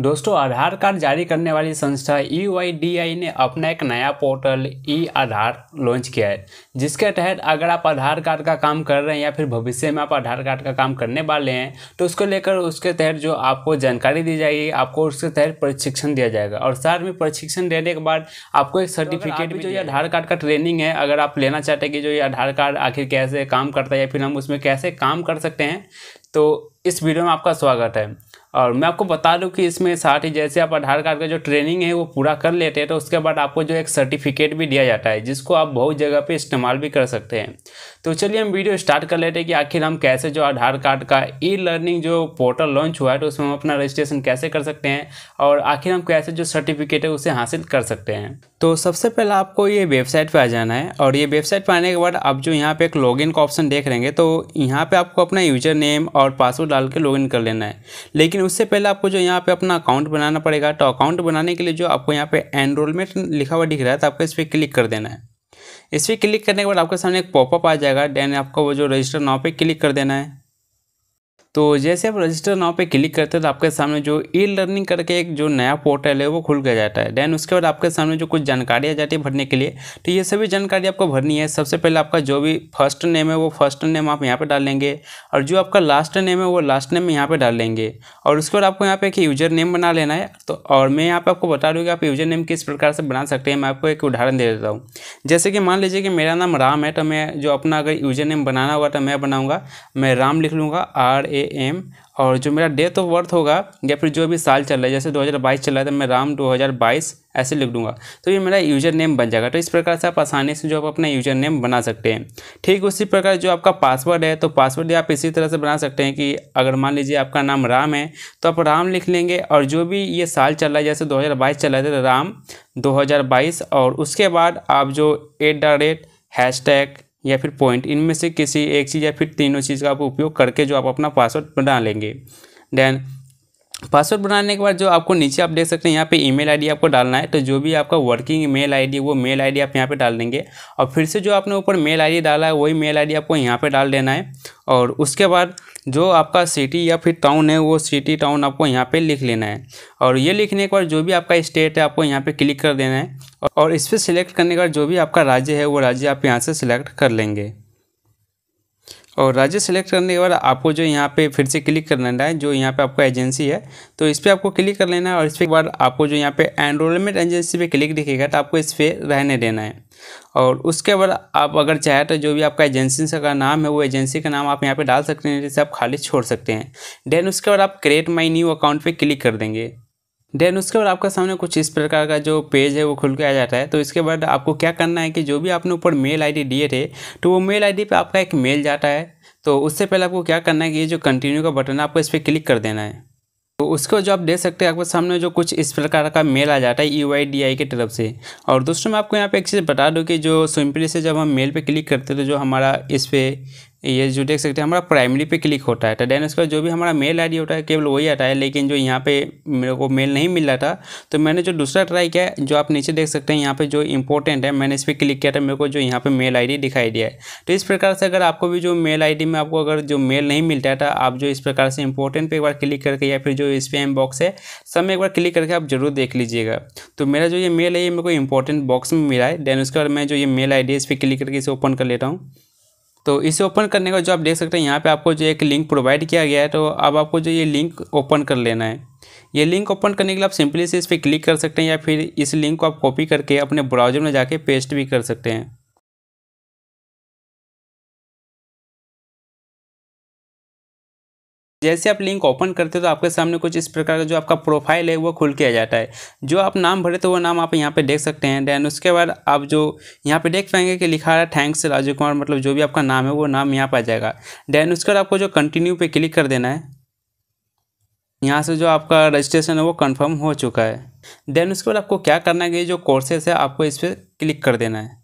दोस्तों आधार कार्ड जारी करने वाली संस्था ई e ने अपना एक नया पोर्टल ई आधार लॉन्च किया है जिसके तहत अगर आप आधार कार्ड का काम कर रहे हैं या फिर भविष्य में आप आधार कार्ड का काम करने वाले हैं तो उसको लेकर उसके तहत जो आपको जानकारी दी जाएगी आपको उसके तहत प्रशिक्षण दिया जाएगा और साथ में प्रशिक्षण देने के बाद आपको एक सर्टिफिकेट तो भी जो ये आधार कार्ड का ट्रेनिंग है अगर आप लेना चाहते हैं कि जो ये आधार कार्ड आखिर कैसे काम करता है या फिर हम उसमें कैसे काम कर सकते हैं तो इस वीडियो में आपका स्वागत है और मैं आपको बता दूं कि इसमें साथ ही जैसे आप आधार कार्ड का जो ट्रेनिंग है वो पूरा कर लेते हैं तो उसके बाद आपको जो एक सर्टिफिकेट भी दिया जाता है जिसको आप बहुत जगह पे इस्तेमाल भी कर सकते हैं तो चलिए हम वीडियो स्टार्ट कर लेते हैं कि आखिर हम कैसे जो आधार कार्ड का ई लर्निंग जो पोर्टल लॉन्च हुआ है तो उसमें हम अपना रजिस्ट्रेशन कैसे कर सकते हैं और आखिर हम कैसे जो सर्टिफिकेट है उसे हासिल कर सकते हैं तो सबसे पहले आपको ये वेबसाइट पर आ जाना है और ये वेबसाइट पर आने के बाद आप जो यहाँ पर एक लॉग का ऑप्शन देख रहेंगे तो यहाँ पर आपको अपना यूजर नेम और पासवर्ड डाल के लॉगिन कर लेना है लेकिन उससे पहले आपको जो यहाँ पे अपना अकाउंट बनाना पड़ेगा तो अकाउंट बनाने के लिए जो आपको यहाँ पे एनरोलमेंट लिखा हुआ दिख रहा है तो आपको इस पर क्लिक कर देना है इस पर क्लिक करने के बाद आपके सामने एक पॉपअप आ जाएगा देन आपको वो जो रजिस्टर नाव पे क्लिक कर देना है तो जैसे आप रजिस्टर नाव पे क्लिक करते हैं तो आपके सामने जो ई लर्निंग करके एक जो नया पोर्टल है वो खुल गया जाता है देन उसके बाद आपके सामने जो कुछ जानकारी आ जाती है भरने के लिए तो ये सभी जानकारी आपको भरनी है सबसे पहले आपका जो भी फर्स्ट नेम है वो फर्स्ट नेम आप यहाँ पर डालेंगे और जो आपका लास्ट नेम है वो लास्ट नेम यहाँ पर डालेंगे और उसके बाद आपको यहाँ पर एक यूज़र नेम बना लेना है तो और मैं यहाँ पर आपको बता दूँगी आप यूज़र नेम किस प्रकार से बना सकते हैं मैं आपको एक उदाहरण दे देता हूँ जैसे कि मान लीजिए कि मेरा नाम राम है तो मैं जो अपना अगर यूज़र नेम बनाना हुआ तो मैं बनाऊँगा मैं राम लिख लूँगा आर ए एम और जो मेरा डेट ऑफ बर्थ होगा या फिर जो भी साल चल रहा है जैसे 2022 चल रहा है तो मैं राम 2022 ऐसे लिख दूंगा तो ये मेरा यूज़र नेम बन जाएगा तो इस प्रकार से आप आसानी से जो आप अपना यूज़र नेम बना सकते हैं ठीक उसी प्रकार जो आपका पासवर्ड है तो पासवर्ड आप इसी तरह से बना सकते हैं कि अगर मान लीजिए आपका नाम राम है तो आप राम लिख लेंगे और जो भी ये साल चल रहा है जैसे दो चल रहा है तो राम दो और उसके बाद आप जो at the rate hashtag या फिर पॉइंट इनमें से किसी एक चीज़ या फिर तीनों चीज़ का आप उपयोग करके जो आप अपना पासवर्ड बना लेंगे देन पासवर्ड बनाने के बाद जो आपको नीचे आप देख सकते हैं यहाँ पे ईमेल आईडी आपको डालना है तो जो भी आपका वर्किंग मेल आईडी वो मेल आईडी आप यहाँ पे डाल देंगे और फिर से जो आपने ऊपर मेल आईडी डाला है वही मेल आईडी आपको यहाँ पे डाल देना है और उसके बाद जो आपका सिटी या फिर टाउन है वो सिटी टाउन आपको यहाँ पर लिख लेना है और ये लिखने के बाद जो भी आपका स्टेट है आपको यहाँ पर क्लिक कर देना है और इस पर सिलेक्ट करने के बाद जो भी आपका राज्य है वो राज्य आप यहाँ से सिलेक्ट कर लेंगे और राज्य सेलेक्ट करने के बाद आपको जो यहाँ पे फिर से क्लिक कर लेना है जो यहाँ पे आपका एजेंसी है तो इस पर आपको क्लिक कर लेना है और इस पर बाद आपको जो यहाँ पे एनरोलमेंट एजेंसी पे क्लिक दिखेगा तो आपको इस पर रहने देना है और उसके बाद आप अगर चाहे तो जो भी आपका एजेंसी का नाम है वो एजेंसी का नाम आप यहाँ पर डाल सकते हैं जैसे आप खाली छोड़ सकते हैं देन उसके बाद आप क्रिएट माई न्यू अकाउंट पर क्लिक कर देंगे देन उसके बाद आपका सामने कुछ इस प्रकार का जो पेज है वो खुल के आ जाता है तो इसके बाद आपको क्या करना है कि जो भी आपने ऊपर मेल आईडी दिए थे तो वो मेल आईडी पे आपका एक मेल जाता है तो उससे पहले आपको क्या करना है कि ये जो कंटिन्यू का बटन है आपको इस पर क्लिक कर देना है तो उसको जो आप देख सकते हैं आपके सामने जो कुछ इस प्रकार का मेल आ जाता है यू आई डी आई की तरफ से और दोस्तों मैं आपको यहाँ पे एक चीज़ बता दूँ कि जो सिंपली से जब हम मेल पे क्लिक करते हैं तो जो हमारा इस पर ये जो देख सकते हैं हमारा प्राइमरी पे क्लिक होता है तो देन उसका जो भी हमारा मेल आईडी होता है केवल वही आता है लेकिन जो यहाँ पे मेरे को मेल नहीं मिल रहा था तो मैंने जो दूसरा ट्राई किया जो आप नीचे देख सकते हैं यहाँ पे जो इंपॉर्टेंट है मैंने इस पर क्लिक किया था मेरे को जो यहाँ पर मेल आई दिखाई दिया है तो इस प्रकार से अगर आपको भी जो मेल आई में आपको अगर जो मेल नहीं मिलता था तो आप जो इस प्रकार से इंपॉर्टेंट पर एक बार क्लिक करके या फिर जो इस स्पैम बॉक्स है सब में एक बार क्लिक करके आप जरूर देख लीजिएगा तो मेरा जो ये मेल है ये मेरे को इंपॉर्टेंट बॉक्स में मिला है देन उसके बाद मैं जो ये मेल आई डी इस पर क्लिक करके इसे ओपन कर लेता हूँ तो इसे ओपन करने का जो आप देख सकते हैं यहाँ पे आपको जो एक लिंक प्रोवाइड किया गया है तो अब आपको जो ये लिंक ओपन कर लेना है ये लिंक ओपन करने के लिए आप सिंपली से इस पर क्लिक कर सकते हैं या फिर इस लिंक को आप कॉपी करके अपने ब्राउजर में जाके पेस्ट भी कर सकते हैं जैसे आप लिंक ओपन करते हो तो आपके सामने कुछ इस प्रकार का जो आपका प्रोफाइल है वो खुल के आ जाता है जो आप नाम भरे तो वो नाम आप यहाँ पे देख सकते हैं देन उसके बाद आप जो यहाँ पे देख पाएंगे कि लिखा रहा है थैंक्स राजू कुमार मतलब जो भी आपका नाम है वो नाम यहाँ पर आ जाएगा देन उसके बाद आपको जो कंटिन्यू पर क्लिक कर देना है यहाँ से जो आपका रजिस्ट्रेशन है वो कन्फर्म हो चुका है देन उसके बाद आपको क्या करना है कि जो कोर्सेस है आपको इस पर क्लिक कर देना है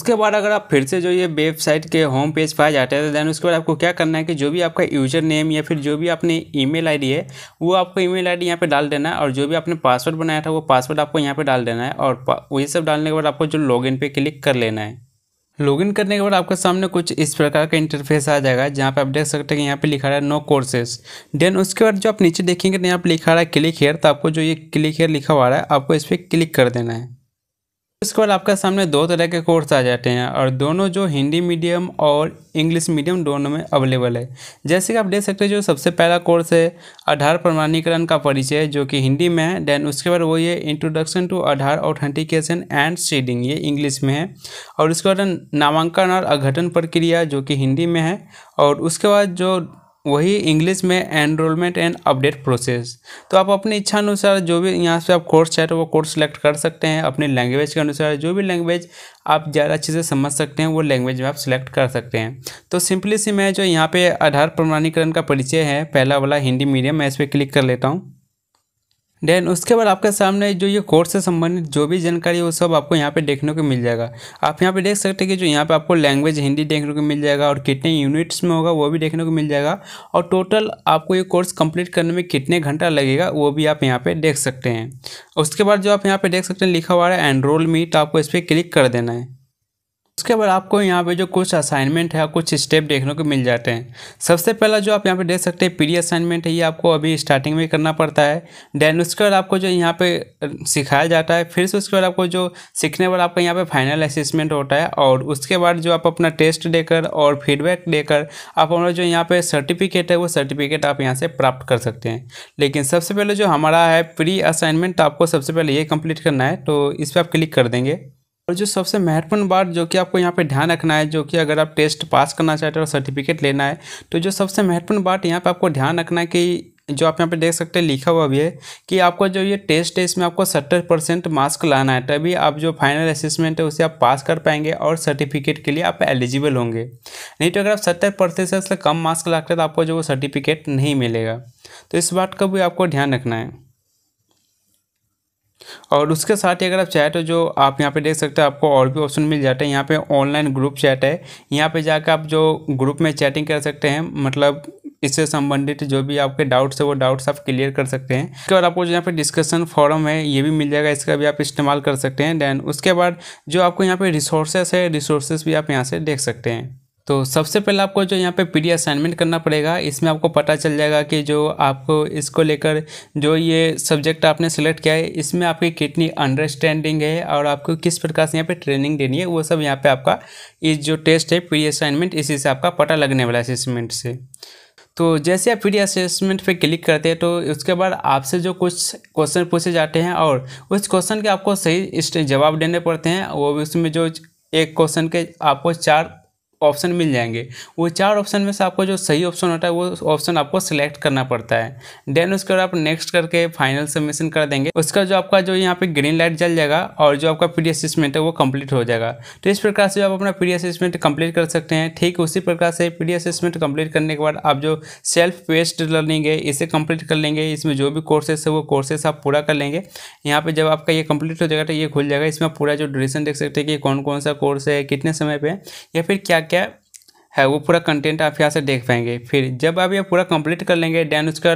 उसके बाद अगर आप फिर से जो ये वेबसाइट के होम पेज पर आ जाते हैं तो देन उसके बाद आपको क्या करना है कि जो भी आपका यूजर नेम या फिर जो भी आपने ईमेल आईडी है वो आपको ईमेल आईडी यहाँ पे डाल देना है और जो भी आपने पासवर्ड बनाया था वो पासवर्ड आपको यहाँ पे डाल देना है और वही सब डालने के बाद आपको जो लॉग इन क्लिक कर लेना है लॉगिन करने के बाद आपके सामने कुछ इस प्रकार का इंटरफेस आ जाएगा जहाँ पे आप देख सकते हैं कि यहाँ पे लिखा रहा है नो कोर्सेस देन उसके बाद जो आप नीचे देखेंगे तो यहाँ पे लिखा रहा है क्लिक हेयर तो आपको जो ये क्लिक हेयर लिखा हुआ रहा है आपको इस पर क्लिक कर देना है बाद आपका सामने दो तरह के कोर्स आ जाते हैं और दोनों जो हिंदी मीडियम और इंग्लिश मीडियम दोनों में अवेलेबल है जैसे कि आप देख सकते हैं जो सबसे पहला कोर्स है आधार प्रमाणीकरण का परिचय जो कि हिंदी में है देन उसके बाद वो ये introduction to Aadhaar authentication and seeding ये इंग्लिश में है और उसके बाद नामांकन और अघटन प्रक्रिया जो कि हिंदी में है और उसके बाद जो वही इंग्लिश में एनरोलमेंट एंड अपडेट प्रोसेस तो आप अपनी इच्छा अनुसार जो भी यहाँ से आप कोर्स चाहते हो तो वो कोर्स सेलेक्ट कर सकते हैं अपनी लैंग्वेज के अनुसार जो भी लैंग्वेज आप ज़्यादा अच्छे से समझ सकते हैं वो लैंग्वेज में आप सिलेक्ट कर सकते हैं तो सिंपली सी मैं जो यहाँ पे आधार प्रमाणीकरण का परिचय है पहला वाला हिंदी मीडियम मैं इस पर क्लिक कर लेता हूँ देन उसके बाद आपके सामने जो ये कोर्स से संबंधित जो भी जानकारी है वो सब आपको यहाँ पे देखने को मिल जाएगा आप यहाँ पे देख सकते हैं कि जो यहाँ पे आपको लैंग्वेज हिंदी देखने को मिल जाएगा और कितने यूनिट्स में होगा वो भी देखने को मिल जाएगा और टोटल आपको ये कोर्स कंप्लीट करने में कितने घंटा लगेगा वो भी आप यहाँ पर देख सकते हैं उसके बाद जो आप यहाँ पर देख सकते हैं लिखा हुआ है एनरोल मीट आपको इस पर क्लिक कर देना है उसके बाद आपको यहाँ पे जो कुछ असाइनमेंट है कुछ स्टेप देखने को मिल जाते हैं सबसे पहला जो आप यहाँ पे देख सकते हैं पीडी असाइनमेंट है ये आपको अभी स्टार्टिंग में करना पड़ता है देन उसके बाद आपको जो यहाँ पे सिखाया जाता है फिर से उसके बाद आपको जो सीखने वाला आपका यहाँ पे फाइनल असेसमेंट होता है और उसके बाद जो आप अपना टेस्ट देकर और फीडबैक देकर आप हमारा जो यहाँ पर सर्टिफिकेट है वो सर्टिफिकेट आप यहाँ से प्राप्त कर सकते हैं लेकिन सबसे पहले जो हमारा है प्री असाइनमेंट आपको सबसे पहले ये कम्प्लीट करना है तो इस पर आप क्लिक कर देंगे और जो सबसे महत्वपूर्ण बात जो कि आपको यहाँ पे ध्यान रखना है जो कि अगर आप टेस्ट पास करना चाहते हो और सर्टिफिकेट लेना है तो जो सबसे महत्वपूर्ण बात यहाँ पे आपको ध्यान रखना है कि जो आप यहाँ पे देख सकते हैं लिखा हुआ भी है कि आपको जो ये टेस्ट है इसमें आपको सत्तर परसेंट मार्क्स लाना है तभी आप जो फाइनल असेसमेंट है उसे आप पास कर पाएंगे और सर्टिफिकेट के लिए आप एलिजिबल होंगे नहीं तो अगर आप सत्तर परसेंट से कम मार्क्स लाते हैं तो आपको जो वो सर्टिफिकेट नहीं मिलेगा तो इस बात का भी आपको ध्यान रखना है और उसके साथ ही अगर आप चाहें तो जो आप यहाँ पे देख सकते हैं आपको और भी ऑप्शन मिल जाते हैं यहाँ पे ऑनलाइन ग्रुप चैट है यहाँ पे जाकर आप जो ग्रुप में चैटिंग कर सकते हैं मतलब इससे संबंधित जो भी आपके डाउट्स है वो डाउट्स आप क्लियर कर सकते हैं उसके बाद आपको जो यहाँ पे डिस्कशन फॉरम है ये भी मिल जाएगा इसका भी आप इस्तेमाल कर सकते हैं देन उसके बाद जो आपको यहाँ पे रिसोर्सेस है रिसोर्सेस भी आप यहाँ से देख सकते हैं तो सबसे पहले आपको जो यहाँ पे डी असाइनमेंट करना पड़ेगा इसमें आपको पता चल जाएगा कि जो आपको इसको लेकर जो ये सब्जेक्ट आपने सेलेक्ट किया है इसमें आपकी कितनी अंडरस्टैंडिंग है और आपको किस प्रकार से यहाँ पे ट्रेनिंग देनी है वो सब यहाँ पे आपका इस जो टेस्ट है पी डी असाइनमेंट इसी से आपका पता लगने वाला है असेसमेंट से तो जैसे आप डी असेसमेंट पे क्लिक करते हैं तो उसके बाद आपसे जो कुछ क्वेश्चन पूछे जाते हैं और उस क्वेश्चन के आपको सही जवाब देने पड़ते हैं वो भी उसमें जो एक क्वेश्चन के आपको चार ऑप्शन मिल जाएंगे वो चार ऑप्शन में से आपको जो सही ऑप्शन होता है वो ऑप्शन आपको सिलेक्ट करना पड़ता है देन उसके बाद आप नेक्स्ट करके फाइनल सबमिशन कर देंगे उसका जो आपका जो यहाँ पे ग्रीन लाइट जल जाएगा और जो आपका पी असेसमेंट है वो कंप्लीट हो जाएगा तो इस प्रकार से आप अपना पी असेसमेंट कंप्लीट कर सकते हैं ठीक उसी प्रकार से पी असेसमेंट कंप्लीट करने के बाद आप जो सेल्फ पेस्ट लर्निंग है इसे कंप्लीट कर लेंगे इसमें जो भी कोर्सेस है वो कोर्सेस आप पूरा कर लेंगे यहाँ पर जब आपका ये कंप्लीट हो जाएगा तो ये खुल जाएगा इसमें पूरा जो ड्यूरेशन देख सकते हैं कि कौन कौन सा कोर्स है कितने समय पर या फिर क्या क्या है वो पूरा कंटेंट आप यहाँ से देख पाएंगे फिर जब आप ये पूरा कंप्लीट कर लेंगे डैन उसका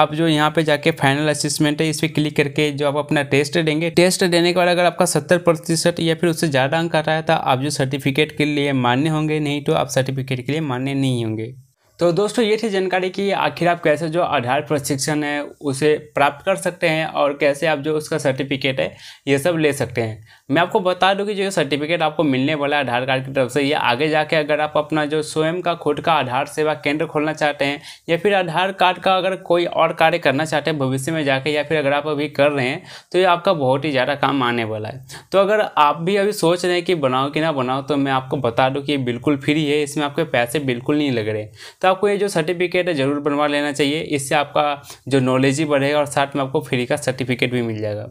आप जो यहाँ पे जाके फाइनल असेसमेंट है इस पर क्लिक करके जो आप अपना टेस्ट देंगे टेस्ट देने के बाद अगर आपका सत्तर प्रतिशत या फिर उससे ज़्यादा अंक आ रहा है तो आप जो सर्टिफिकेट के लिए मान्य होंगे नहीं तो आप सर्टिफिकेट के लिए मान्य नहीं होंगे तो दोस्तों ये थी जानकारी कि आखिर आप कैसे जो आधार प्रशिक्षण है उसे प्राप्त कर सकते हैं और कैसे आप जो उसका सर्टिफिकेट है ये सब ले सकते हैं मैं आपको बता दूं कि जो सर्टिफिकेट आपको मिलने वाला है आधार कार्ड की तरफ से ये आगे जाके अगर आप अपना जो स्वयं का खुद का आधार सेवा केंद्र खोलना चाहते हैं या फिर आधार कार्ड का अगर कोई और कार्य करना चाहते हैं भविष्य में जाके या फिर अगर आप अभी कर रहे हैं तो ये आपका बहुत ही ज़्यादा काम आने वाला है तो अगर आप भी अभी सोच रहे हैं कि बनाओ कि ना बनाओ तो मैं आपको बता दूँ कि ये बिल्कुल फ्री है इसमें आपके पैसे बिल्कुल नहीं लग रहे तो आपको ये जो सर्टिफिकेट है ज़रूर बनवा लेना चाहिए इससे आपका जो नॉलेज ही बढ़ेगा और साथ में आपको फ्री का सर्टिफिकेट भी मिल जाएगा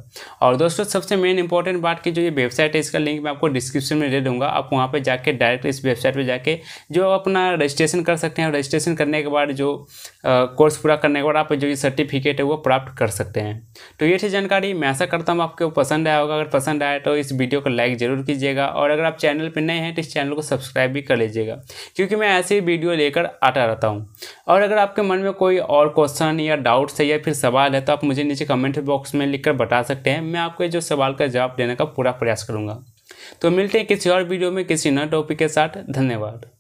और दोस्तों सबसे मेन इंपॉर्टेंट बात की जो जो वेबसाइट है इसका लिंक मैं आपको डिस्क्रिप्शन में दे दूंगा आप वहाँ पर जाके डायरेक्ट इस वेबसाइट पर जाके जो अपना रजिस्ट्रेशन कर सकते हैं रजिस्ट्रेशन करने के बाद जो कोर्स पूरा करने के बाद आप जो सर्टिफिकेट है वो प्राप्त कर सकते हैं तो ये थी जानकारी मैं ऐसा करता हूँ आपको पसंद आया होगा अगर पसंद आया तो इस वीडियो को लाइक ज़रूर कीजिएगा और अगर आप चैनल पर नए हैं तो इस चैनल को सब्सक्राइब भी कर लीजिएगा क्योंकि मैं ऐसे ही वीडियो लेकर आता रहता हूँ और अगर आपके मन में कोई और क्वेश्चन या डाउट्स है या फिर सवाल है तो आप मुझे नीचे कमेंट बॉक्स में लिखकर बता सकते हैं मैं आपके जो सवाल का जवाब देने का पूरा प्रयास करूँगा तो मिलते हैं किसी और वीडियो में किसी नए टॉपिक के साथ धन्यवाद